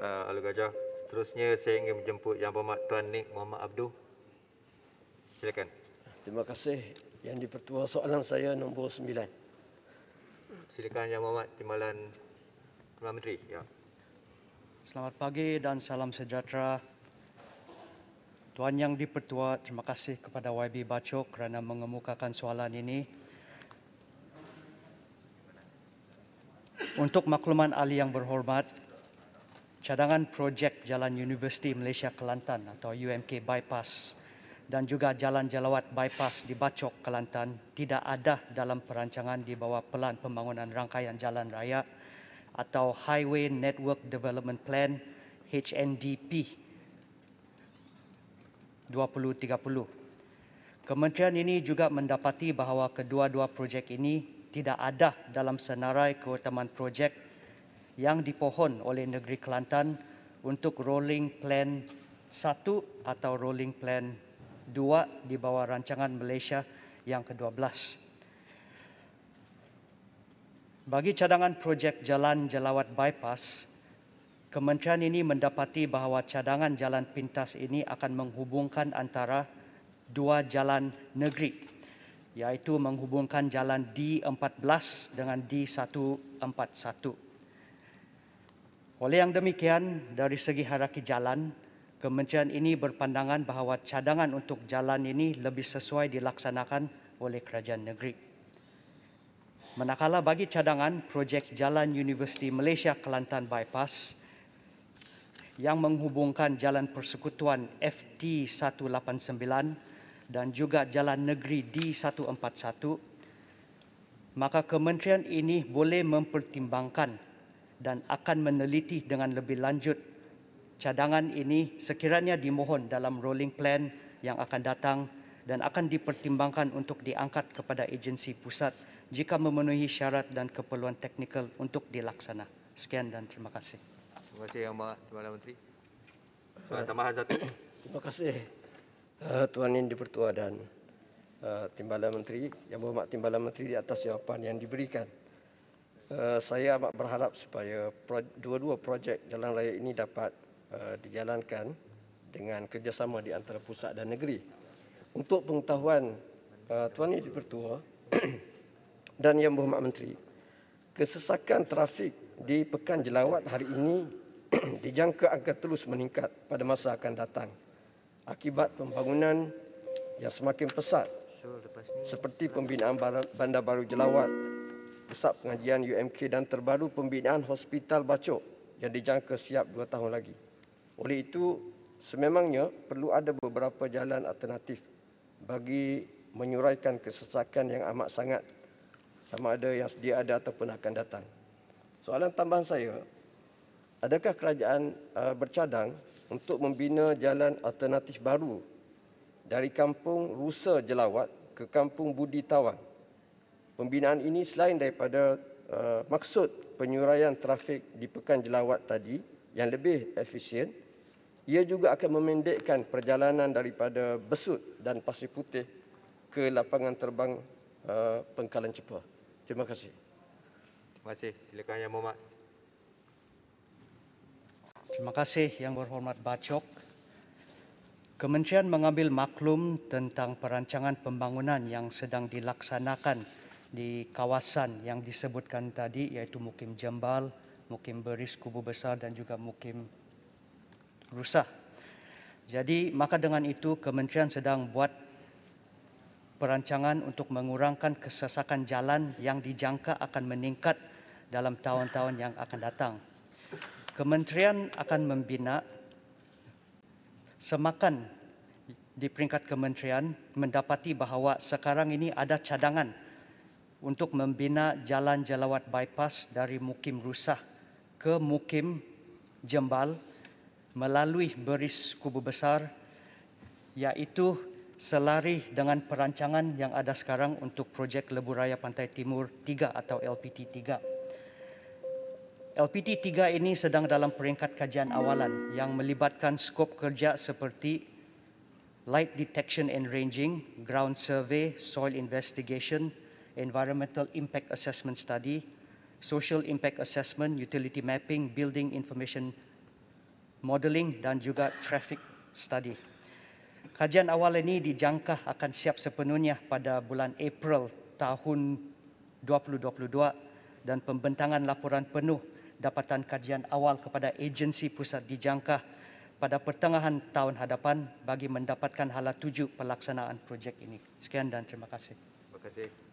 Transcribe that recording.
uh, Alu Gajah. Seterusnya saya ingin menjemput Yang Berhormat Tuan Nik Muhammad Abdul. Silakan. Terima kasih Yang Dipertua soalan saya nombor 9. Silakan Yang Berhormat Timbalan Tuan Menteri. Ya. Selamat pagi dan salam sejahtera. Tuan Yang Dipertua, terima kasih kepada YB Bacok kerana mengemukakan soalan ini. Untuk makluman ahli yang berhormat, cadangan projek Jalan Universiti Malaysia Kelantan atau UMK Bypass dan juga Jalan Jalawat Bypass di Bacok, Kelantan tidak ada dalam perancangan di bawah Pelan Pembangunan Rangkaian Jalan Raya atau Highway Network Development Plan HNDP 2030. Kementerian ini juga mendapati bahawa kedua-dua projek ini tidak ada dalam senarai keutamaan projek yang dipohon oleh negeri Kelantan untuk rolling plan 1 atau rolling plan 2 di bawah rancangan Malaysia yang ke-12. Bagi cadangan projek jalan Jelawat bypass, kementerian ini mendapati bahawa cadangan jalan pintas ini akan menghubungkan antara dua jalan negeri iaitu menghubungkan jalan D14 dengan D141. Oleh yang demikian, dari segi haraki jalan, kementerian ini berpandangan bahawa cadangan untuk jalan ini lebih sesuai dilaksanakan oleh kerajaan negeri. Manakala bagi cadangan projek Jalan Universiti Malaysia Kelantan Bypass yang menghubungkan Jalan Persekutuan FT189 dan juga Jalan Negeri D141, maka kementerian ini boleh mempertimbangkan dan akan meneliti dengan lebih lanjut cadangan ini sekiranya dimohon dalam rolling plan yang akan datang dan akan dipertimbangkan untuk diangkat kepada agensi pusat jika memenuhi syarat dan keperluan teknikal untuk dilaksana. Sekian dan terima kasih. Terima kasih Yang Mahal Menteri. tambahan satu. Terima kasih eh, Tuan Yang Dipertua dan eh, Timbalan Menteri yang berhormat Timbalan Menteri di atas jawapan yang diberikan. Eh, saya amat berharap supaya dua-dua projek jalan raya ini dapat eh, dijalankan dengan kerjasama di antara pusat dan negeri. Untuk pengetahuan eh, Tuan Yang Pertua dan Yang Berhormat Menteri, kesesakan trafik di Pekan Jelawat hari ini dijangka akan terus meningkat pada masa akan datang akibat pembangunan yang semakin pesat seperti pembinaan bandar baru Jelawat Pusat Pengajian UMK dan terbaru pembinaan Hospital Bacok yang dijangka siap 2 tahun lagi. Oleh itu, sememangnya perlu ada beberapa jalan alternatif bagi menyuraikan kesesakan yang amat sangat sama ada yang sedia ada ataupun akan datang. Soalan tambahan saya, adakah kerajaan uh, bercadang untuk membina jalan alternatif baru dari kampung Rusa Jelawat ke kampung Budi Tawang? Pembinaan ini selain daripada uh, maksud penyuraian trafik di pekan jelawat tadi yang lebih efisien, ia juga akan memendekkan perjalanan daripada Besut dan Pasir Putih ke lapangan terbang uh, Pengkalan Cepa. Terima kasih. Terima kasih. Silakan Yang Mohamad. Terima kasih Yang Berhormat Bacok. Kementerian mengambil maklum tentang perancangan pembangunan yang sedang dilaksanakan di kawasan yang disebutkan tadi yaitu Mukim Jembal, Mukim Beris Kubu Besar dan juga Mukim Rusa. Jadi maka dengan itu kementerian sedang buat perancangan untuk mengurangkan kesesakan jalan yang dijangka akan meningkat dalam tahun-tahun yang akan datang. Kementerian akan membina semakan di peringkat kementerian mendapati bahawa sekarang ini ada cadangan untuk membina jalan jalawat bypass dari mukim rusah ke mukim jembal melalui beris kubu besar iaitu selari dengan perancangan yang ada sekarang untuk projek Lebuh Raya Pantai Timur 3 atau LPT 3. LPT 3 ini sedang dalam peringkat kajian awalan yang melibatkan skop kerja seperti light detection and ranging, ground survey, soil investigation, environmental impact assessment study, social impact assessment, utility mapping, building information modeling dan juga traffic study. Kajian awal ini dijangka akan siap sepenuhnya pada bulan April tahun 2022 dan pembentangan laporan penuh dapatan kajian awal kepada agensi pusat dijangka pada pertengahan tahun hadapan bagi mendapatkan hala tuju pelaksanaan projek ini. Sekian dan terima kasih. Terima kasih.